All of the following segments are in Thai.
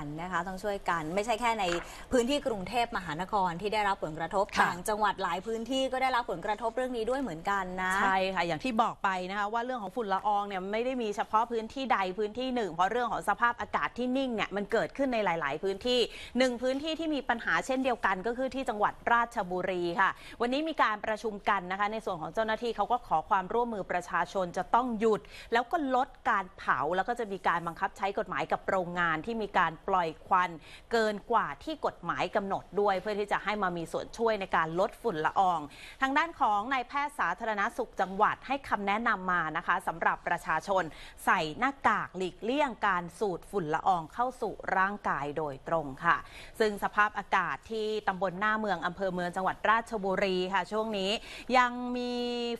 ันนะคะต้องช่วยกันไม่ใช่แค่ในพื้นที่กรุงเทพมหานคร ที่ได้รับผลกระทบคต่าง จังหวัดหลายพื้นที่ก็ได้รับผลกระทบเรื่องนี้ด้วยเหมือนกันนะใช่ค่ะอย่างที่บอกไปนะคะว่าเรื่องของฝุ่นละอองเนี่ยไม่ได้มีเฉพาะพื้นที่ใดพื้นที่หนึ่งเพราะเรื่องของสภาพอากาศที่นิ่งเนี่ยมันเกิดขึ้นในหลาย ๆ พื้นที่หนึ่งพื้นที่ที่มีปัญหาเช่นเดียวกันก็คือที่จังหวัดราชบุรีค่ะ วันนี้มีการประชุมกันนะคะในส่วนของเจ้าหน้าที่เขาก็ขอความร่วมมือประชาชนจะต้องหยุด แล้วก็ลดการเผาแล้วก็จะมีการบังคับใช้กฎหมายกับโรงงานที่มีการปล่อยควันเกินกว่าที่กฎหมายกำหนดด้วยเพื่อที่จะให้มามีส่วนช่วยในการลดฝุ่นละอองทางด้านของนายแพทย์สาธารณสุขจังหวัดให้คำแนะนำมานะคะ สำหรับประชาชน ใส่หน้ากากหลีกเลี่ยงการสูดฝุ่นละอองเข้าสู่ร่างกายโดยตรงค่ะ ซึ่งสภาพอากาศที่ตำบลหน้าเมืองอำเภอเมืองจังหวัดราชบุรีค่ะช่วงนี้ยังมี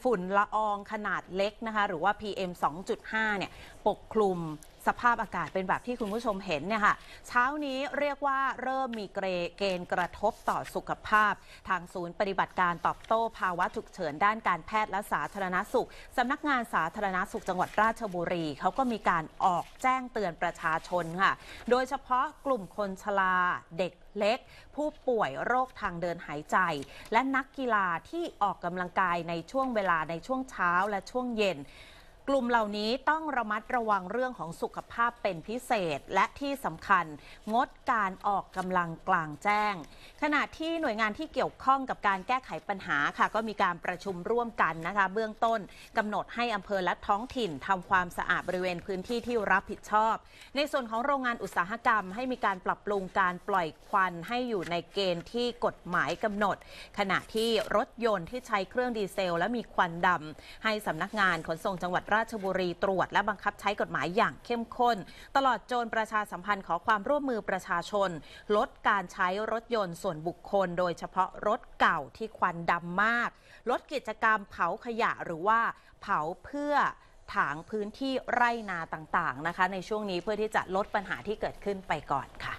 ฝุ่นละอองขนาดเล็กนะคะหรือว่า PM 2.5เนี่ยปกคลุมสภาพอากาศเป็นแบบที่คุณผู้ชมเห็นเนี่ยค่ะเช้านี้เรียกว่าเริ่มมีเกณฑ์กระทบต่อสุขภาพ ทางศูนย์ปฏิบัติการตอบโต้ ภาวะฉุกเฉินด้านการแพทย์และสาธารณสุข สำนักงานสาธารณสุขจังหวัดราชบุรีเขาก็มีการออกแจ้งเตือนประชาชนค่ะโดยเฉพาะกลุ่มคนชราเด็กเล็ก ผู้ป่วยโรคทางเดินหายใจ และนักกีฬาที่ออกกำลังกายในช่วงเวลาในช่วงเช้าและช่วงเย็นกลุ่มเหล่านี้ต้องระมัดระวังเรื่องของสุขภาพเป็นพิเศษ และที่สำคัญงดการออกกำลังกลางแจ้ง ขณะที่หน่วยงานที่เกี่ยวข้องกับการแก้ไขปัญหาค่ะก็มีการประชุมร่วมกันนะคะ เบื้องต้นกำหนดให้อำเภอและท้องถิ่นทำความสะอาดบริเวณพื้นที่ที่รับผิดชอบ ในส่วนของโรงงานอุตสาหกรรม ให้มีการปรับปรุงการปล่อยควันให้อยู่ในเกณฑ์ที่กฎหมายกำหนด ขณะที่รถยนต์ที่ใช้เครื่องดีเซล และมีควันดำให้สำนักงานขนส่งจังหวัดราชบุรีตรวจและบังคับใช้กฎหมายอย่างเข้มข้น ตลอดจนประชาสัมพันธ์ขอความร่วมมือประชาชน ลดการใช้รถยนต์ส่วนบุคคลโดยเฉพาะรถเก่าที่ควันดำมากลดกิจกรรมเผาขยะหรือว่าเผาเพื่อถางพื้นที่ไร่นาต่างๆนะคะ ในช่วงนี้เพื่อที่จะลดปัญหาที่เกิดขึ้นไปก่อนค่ะ